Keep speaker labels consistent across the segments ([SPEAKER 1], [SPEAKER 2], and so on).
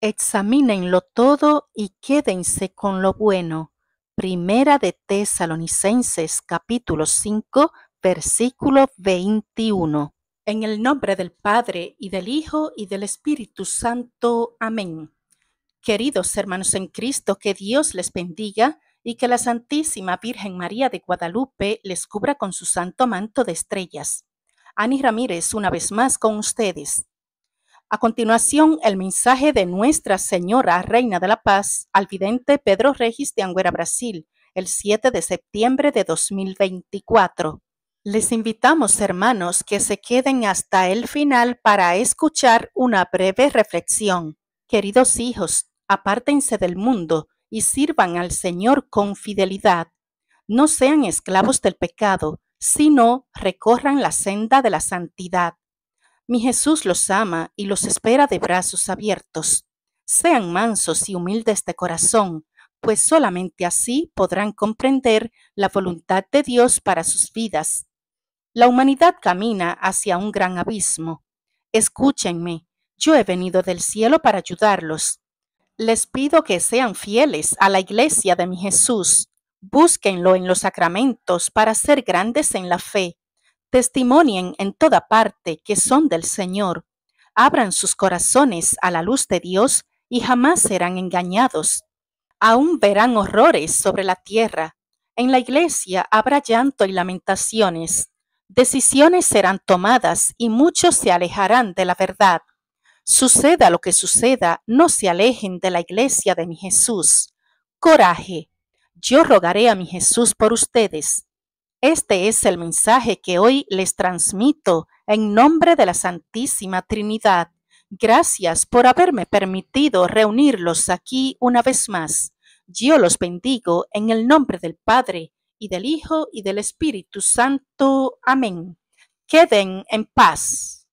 [SPEAKER 1] examínenlo todo y quédense con lo bueno. Primera de Tesalonicenses capítulo 5 versículo 21. En el nombre del Padre y del Hijo y del Espíritu Santo. Amén. Queridos hermanos en Cristo, que Dios les bendiga y que la Santísima Virgen María de Guadalupe les cubra con su santo manto de estrellas. Ani Ramírez, una vez más con ustedes. A continuación, el mensaje de Nuestra Señora Reina de la Paz al vidente Pedro Regis de Anguera, Brasil, el 7 de septiembre de 2024. Les invitamos, hermanos, que se queden hasta el final para escuchar una breve reflexión. Queridos hijos, apártense del mundo y sirvan al Señor con fidelidad. No sean esclavos del pecado, sino recorran la senda de la santidad mi Jesús los ama y los espera de brazos abiertos. Sean mansos y humildes de corazón, pues solamente así podrán comprender la voluntad de Dios para sus vidas. La humanidad camina hacia un gran abismo. Escúchenme, yo he venido del cielo para ayudarlos. Les pido que sean fieles a la iglesia de mi Jesús. Búsquenlo en los sacramentos para ser grandes en la fe testimonien en toda parte que son del Señor, abran sus corazones a la luz de Dios y jamás serán engañados. Aún verán horrores sobre la tierra. En la iglesia habrá llanto y lamentaciones. Decisiones serán tomadas y muchos se alejarán de la verdad. Suceda lo que suceda, no se alejen de la iglesia de mi Jesús. Coraje, yo rogaré a mi Jesús por ustedes. Este es el mensaje que hoy les transmito en nombre de la Santísima Trinidad. Gracias por haberme permitido reunirlos aquí una vez más. Yo los bendigo en el nombre del Padre, y del Hijo, y del Espíritu Santo. Amén. Queden en paz.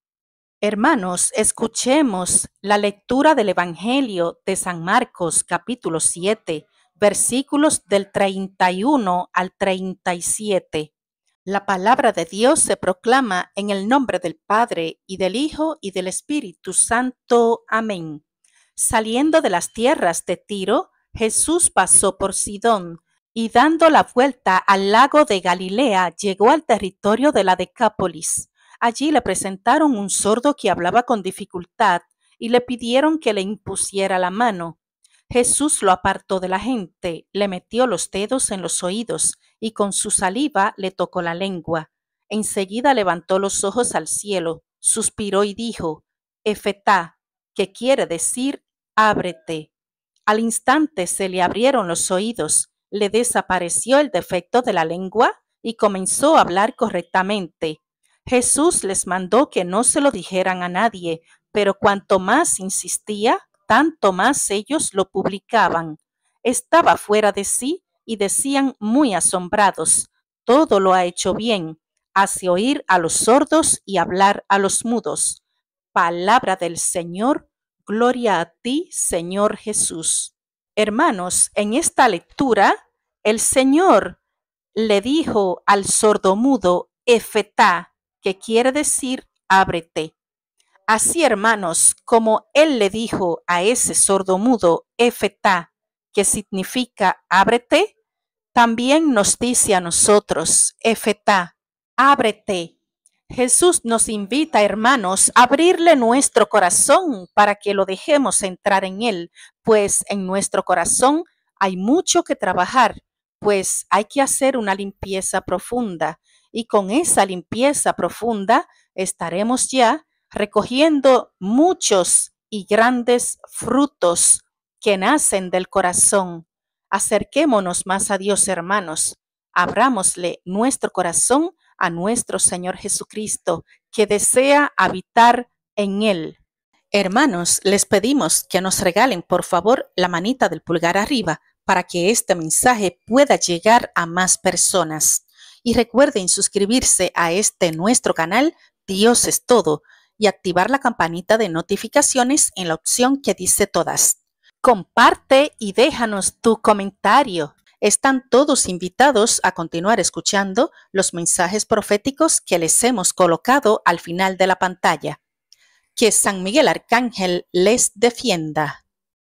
[SPEAKER 1] Hermanos, escuchemos la lectura del Evangelio de San Marcos capítulo 7 versículos del 31 al 37. La palabra de Dios se proclama en el nombre del Padre y del Hijo y del Espíritu Santo. Amén. Saliendo de las tierras de Tiro, Jesús pasó por Sidón y dando la vuelta al lago de Galilea llegó al territorio de la Decápolis. Allí le presentaron un sordo que hablaba con dificultad y le pidieron que le impusiera la mano. Jesús lo apartó de la gente, le metió los dedos en los oídos y con su saliva le tocó la lengua. Enseguida levantó los ojos al cielo, suspiró y dijo, Efetá, que quiere decir, ábrete. Al instante se le abrieron los oídos, le desapareció el defecto de la lengua y comenzó a hablar correctamente. Jesús les mandó que no se lo dijeran a nadie, pero cuanto más insistía, tanto más ellos lo publicaban. Estaba fuera de sí y decían muy asombrados, todo lo ha hecho bien, hace oír a los sordos y hablar a los mudos. Palabra del Señor, gloria a ti, Señor Jesús. Hermanos, en esta lectura, el Señor le dijo al sordomudo, Efetá, que quiere decir ábrete. Así, hermanos, como él le dijo a ese sordo mudo, Efetá, que significa ábrete, también nos dice a nosotros, Efetá, ábrete. Jesús nos invita, hermanos, a abrirle nuestro corazón para que lo dejemos entrar en él, pues en nuestro corazón hay mucho que trabajar, pues hay que hacer una limpieza profunda y con esa limpieza profunda estaremos ya recogiendo muchos y grandes frutos que nacen del corazón. Acerquémonos más a Dios, hermanos. Abrámosle nuestro corazón a nuestro Señor Jesucristo, que desea habitar en él. Hermanos, les pedimos que nos regalen, por favor, la manita del pulgar arriba para que este mensaje pueda llegar a más personas. Y recuerden suscribirse a este nuestro canal, Dios es todo, y activar la campanita de notificaciones en la opción que dice todas. Comparte y déjanos tu comentario. Están todos invitados a continuar escuchando los mensajes proféticos que les hemos colocado al final de la pantalla. Que San Miguel Arcángel les defienda.